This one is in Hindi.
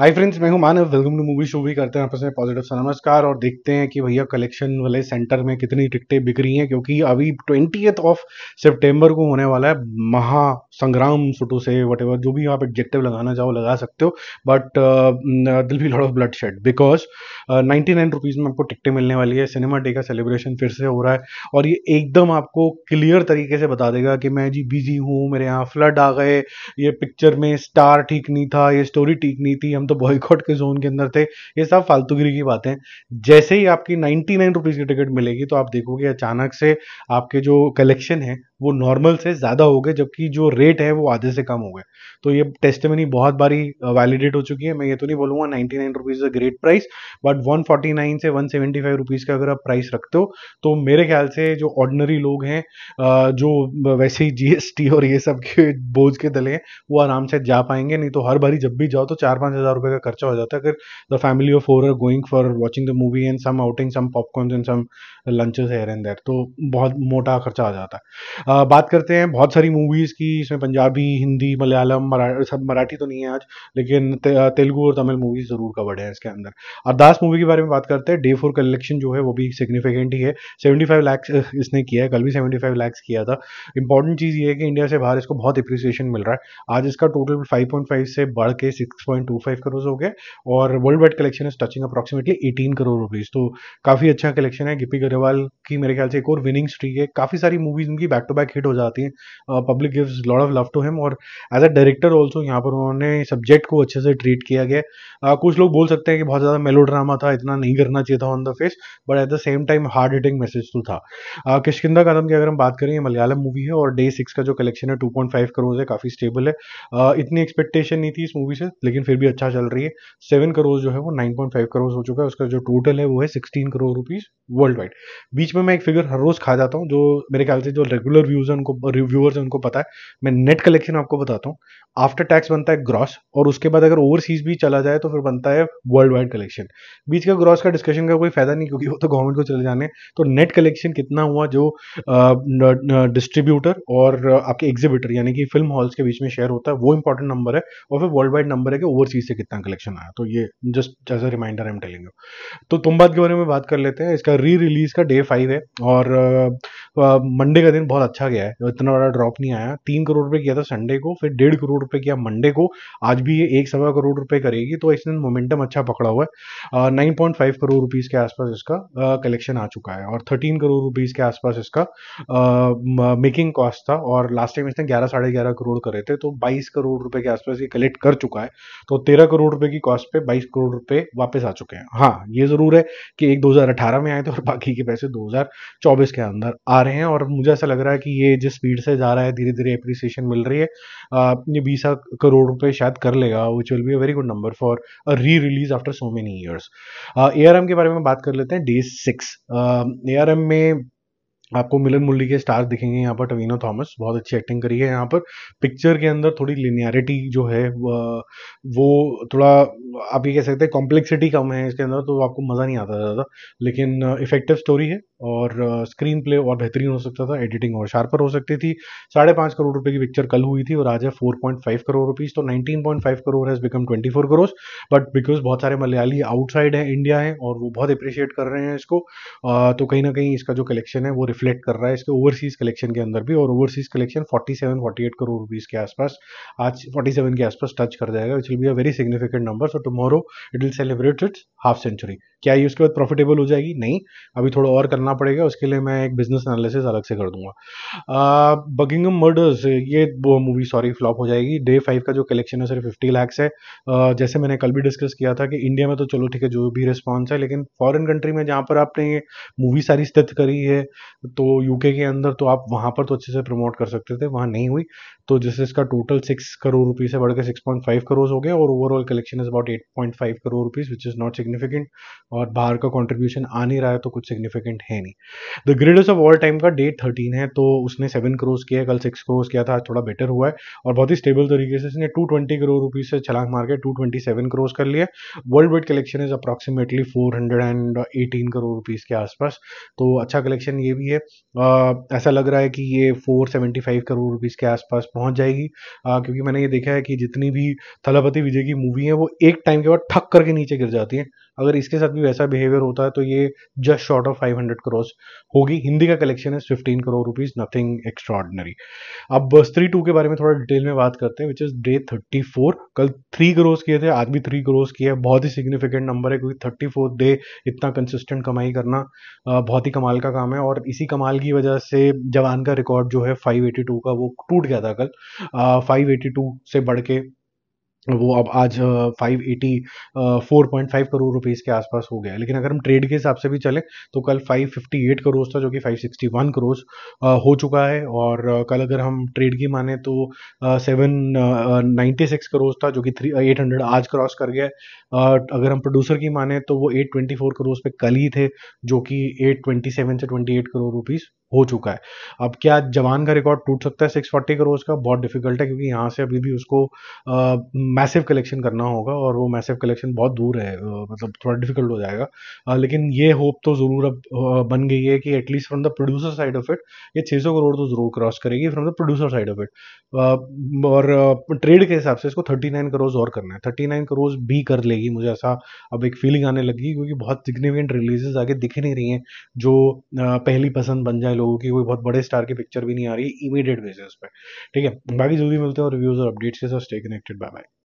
हाय फ्रेंड्स मैं हूं Manav welcome to movie show भी करते हैं आपस में पॉजिटिव सा नमस्कार और देखते हैं कि भैया कलेक्शन वाले सेंटर में कितनी टिकटें बिक रही हैं क्योंकि अभी ट्वेंटी ऑफ सितंबर को होने वाला है महा संग्राम सुटू से वट जो भी आप एडजेक्टिव लगाना चाहो लगा सकते हो बट दिल be lot of blood shed because ninety nine rupees में आपको टिकटें मिलने वाली है सिनेमा डे का सेलिब्रेशन फिर से हो रहा है और ये एकदम आपको क्लियर तरीके से बता देगा कि मैं जी बिजी हूँ मेरे यहाँ फ्लड आ गए ये पिक्चर में स्टार ठीक नहीं था ये स्टोरी ठीक नहीं थी हम तो बॉयकॉट के जोन के अंदर थे ये सब फालतूगिरी की बातें जैसे ही आपकी नाइन्टी नाइन रुपीज़ की टिकट मिलेगी तो आप देखोगे अचानक से आपके जो कलेक्शन है वो नॉर्मल से ज़्यादा हो गए जबकि जो रेट है वो आधे से कम हो गए तो ये टेस्ट मनी बहुत बारी वैलिडेट uh, हो चुकी है मैं ये तो नहीं बोलूँगा ninety nine rupees great price but one forty nine से वन सेवेंटी फाइव रुपीज़ का अगर आप प्राइस रखते हो तो मेरे ख्याल से जो ऑर्डनरी लोग हैं uh, जो uh, वैसे ही जीएसटी और ये सब के बोझ के दले हैं वो आराम से जा पाएंगे नहीं तो हर बारी जब भी जाओ तो चार पाँच हज़ार रुपये का खर्चा हो जाता है अगर the family of four are going for watching the movie and some outing some popcorn and some lunches and there तो बहुत मोटा खर्चा आ जाता है बात करते हैं बहुत सारी मूवीज़ की इसमें पंजाबी हिंदी मलयालम मरा सब मराठी तो नहीं है आज लेकिन तेलुगू और तमिल मूवीज़ ज़रूर कवर्ड है इसके अंदर अरदास मूवी के बारे में बात करते हैं डे फोर कलेक्शन जो है वो भी सिग्निफिकेंट ही है सेवेंटी फाइव लैक्स इसने किया है कल भी सेवेंटी फाइव लैक्स किया था इंपॉर्टेंट चीज़ ये है कि इंडिया से बाहर इसको बहुत अप्रिसिएशन मिल रहा है आज इसका टोटल फाइव पॉइंट फाइव से बढ़ के six point two five crore हो गया और world wide collection is touching approximately eighteen crore rupees तो काफ़ी अच्छा कलेक्शन है गिपी गरेवाल की मेरे ख्याल से एक और विनिंग स्ट्रीक है काफ़ी सारी मूवीज़ उनकी बैक टू बैक हिट हो जाती है public gives lot of love to him और एज अ डायरेक्टर ऑल्सो यहाँ पर उन्होंने सब्जेक्ट को अच्छे से ट्रीट किया गया uh, कुछ लोग बोल सकते हैं कि बहुत ज़्यादा मेलो ड्रामा था इतना नहीं करना चाहिए था on the face but at the same time hard hitting message तो था uh, किशकिंदा कदम की अगर हम बात करें ये मलयालम मूवी है और डे सिक्स का जो कलेक्शन है टू पॉइंट फाइव करोज है काफ़ी स्टेबल है uh, इतनी एक्सपेक्टेशन नहीं थी इस मूवी से लेकिन फिर भी अच्छा चल रही है सेवन करोड़ जो है वो नाइन पॉइंट फाइव करोड़ हो चुका है उसका जो टोटल है वो है sixteen crore rupees world wide बीच में मैं एक फिगर हर रोज़ खा जाता हूँ जो मेरे ख्याल से जो रेगुलर व्यूज उनको रिव्यूअर्स है उनको पता है मैं नेट कलेक्शन आपको बताता हूँ आफ्टर टैक्स बनता है ग्रॉस और उसके बाद अगर ओवरसीज भी चला जाए तो फिर बनता है वर्ल्ड वाइड कलेक्शन बीच का ग्रॉस का डिस्कशन का कोई फायदा नहीं क्योंकि वो तो गवर्नमेंट को चले जाने तो नेट कलेक्शन कितना हुआ जो डिस्ट्रीब्यूटर और आपके एग्जिबिटर यानी कि फिल्म हॉल्स के बीच में शेयर होता है वो इंपॉर्टेंट नंबर है और फिर वर्ल्ड वाइड नंबर है कि ओवरसीज से कितना कलेक्शन आया तो ये just as a reminder I am telling you तो तुम बात के बारे में बात कर लेते हैं इसका री रिलीज का डे फाइव है और मंडे का दिन बहुत अच्छा अच्छा गया है इतना बड़ा ड्रॉप नहीं आया तीन करोड़ रुपए किया था संडे को फिर डेढ़ करोड़ रुपए किया मंडे को आज भी ये एक सवा करोड़ रुपए करेगी तो इसने मोमेंटम अच्छा पकड़ा हुआ है nine point five crore rupees के आसपास इसका कलेक्शन आ चुका है और थर्टीन करोड़ रुपीज़ के आसपास इसका मेकिंग कॉस्ट था और लास्ट टाइम इसने ग्यारह साढ़े ग्यारह करोड़ करे थे तो बाईस करोड़ रुपए के आसपास ये कलेक्ट कर चुका है तो तेरह करोड़ रुपए की कॉस्ट पे बाईस करोड़ रुपए वापस आ चुके हैं हाँ ये ज़रूर है कि एक दो में आए थे और बाकी के पैसे दो के अंदर आ रहे हैं और मुझे ऐसा लग रहा है कि कि ये जिस स्पीड से जा रहा है धीरे धीरे अप्रिसिएशन मिल रही है ये बीस करोड़ रुपए शायद कर लेगा which will be a very good number for a re release after so many years A के बारे में बात कर लेते हैं डे सिक्स ए में आपको मिलन मुरली के स्टार्स दिखेंगे यहाँ पर टवीनो थॉमस बहुत अच्छी एक्टिंग करी है यहाँ पर पिक्चर के अंदर थोड़ी लिनियरिटी जो है वो थोड़ा आप ये कह सकते हैं कॉम्प्लेक्सिटी कम है इसके अंदर तो आपको मज़ा नहीं आता ज़्यादा लेकिन इफेक्टिव स्टोरी है और स्क्रीन प्ले और बेहतरीन हो सकता था एडिटिंग और शार्पर हो सकती थी साढ़े पाँच करोड़ रुपये की पिक्चर कल हुई थी और आज है four point five crore rupees तो nineteen point five crore has become twenty four crore but because बहुत सारे मलयाली आउटसाइड हैं इंडिया हैं और वो बहुत अप्रिशिएट कर रहे हैं इसको तो कहीं ना कहीं इसका जो कलेक्शन है वो रिफ्लेक्ट कर रहा है इसके ओवरसीज कलेक्शन के अंदर भी और ओवरसीज कलेक्शन 47 48 करोड़ रुपीज के आसपास आज 47 के आसपास टच कर जाएगा which will be a very significant number so tomorrow it will celebrate its half century क्या ये उसके बाद प्रॉफिटेबल हो जाएगी नहीं अभी थोड़ा और करना पड़ेगा उसके लिए मैं एक बिजनेस एनालिसिस अलग से कर दूंगा बगिंगम मर्डर्स ये वो मूवी सॉरी फ्लॉप हो जाएगी डे फाइव का जो कलेक्शन है सिर्फ फिफ्टी लैक्स है uh, जैसे मैंने कल भी डिस्कस किया था कि इंडिया में तो चलो ठीक है जो भी रिस्पॉन्स है लेकिन फॉरन कंट्री में जहाँ पर आपने ये मूवी सारी स्थित करी है तो यूके के अंदर तो आप वहां पर तो अच्छे से प्रमोट कर सकते थे वहां नहीं हुई तो जैसे इसका टोटल सिक्स करोड़ रुपीज़ है बढ़कर सिक्स पॉइंट फाइव करोड़ हो गया और overall collection is about eight point five crore rupees which is not significant और बाहर का कॉन्ट्रीब्यूशन आ नहीं रहा है तो कुछ सिग्निफिकेंट है नहीं the greatest of all time का डेट थर्टीन है तो उसने सेवन करोर्स किया कल सिक्स करोर्स किया था थोड़ा बेटर हुआ है और बहुत ही स्टेबल तरीके से इसने टू ट्वेंटी करोड़ रुपीज़ से छलांग मार के टू ट्वेंटी सेवन करोर्स कर लिया world wide collection is approximately four hundred and eighteen crore rupees के आसपास तो अच्छा कलेक्शन ये भी है ऐसा लग रहा है कि ये 475 करोड़ रुपीज़ के आसपास पहुंच जाएगी आ, क्योंकि मैंने ये देखा है कि जितनी भी थलापति विजय की मूवी है वो एक टाइम के बाद ठक करके नीचे गिर जाती है अगर इसके साथ भी वैसा बिहेवियर होता है तो ये जस्ट शॉर्ट ऑफ 500 करोर्स होगी हिंदी का कलेक्शन है 15 करोड़ रुपीज नथिंग एक्स्ट्रॉर्डनरी अब स्त्री टू के बारे में थोड़ा डिटेल में बात करते हैं विच इज डे 34 कल थ्री करोर्स किए थे आज भी थ्री करोर्स किया है बहुत ही सिग्निफिकेंट नंबर है क्योंकि थर्टी डे इतना कंसिस्टेंट कमाई करना बहुत ही कमाल का काम है और इसी कमाल की वजह से जवान का रिकॉर्ड जो है फाइव का वो टूट गया था कल फाइव से बढ़ के वो अब आज five eighty four point five crore rupees के आसपास हो गया है लेकिन अगर हम ट्रेड के हिसाब से भी चलें तो कल फाइव फिफ्टी एट करोड़ था जो कि फाइव सिक्सटी वन करोड़ हो चुका है और कल अगर हम ट्रेड की माने तो सेवन नाइन्टी सिक्स करोड़ था जो कि थ्री एट हंड्रेड आज क्रॉस कर गया है अगर हम प्रोड्यूसर की माने तो वो एट ट्वेंटी फोर करोड़ पे कल ही थे जो कि एट ट्वेंटी सेवन से ट्वेंटी एट करोड़ रुपीज़ हो चुका है अब क्या जवान का रिकॉर्ड टूट सकता है सिक्स फोर्टी करोड़ का बहुत डिफिकल्ट है क्योंकि यहाँ से अभी भी उसको मैसिव कलेक्शन करना होगा और वो मैसिव कलेक्शन बहुत दूर है मतलब थोड़ा डिफिकल्ट हो जाएगा आ, लेकिन ये होप तो ज़रूर अब आ, बन गई है कि at least from the producer side of it ये सौ करोड़ तो ज़रूर क्रॉस करेगी from the producer side of it और ट्रेड के हिसाब से इसको नाइन करोज और करना है नाइन करोज भी कर लेगी मुझे ऐसा अब एक फीलिंग आने लगी क्योंकि बहुत सिग्निफिकेंट रिलीजेज आगे दिख नहीं रही हैं जो पहली पसंद बन जाए लोगों की कोई बहुत बड़े स्टार की पिक्चर भी नहीं आ रही इमीडिएट बेसिस पे ठीक है बाकी जो भी मिलते हैं और रिव्यूज और अपडेट्स के साथ स्टे कनेक्टेड बाय बाय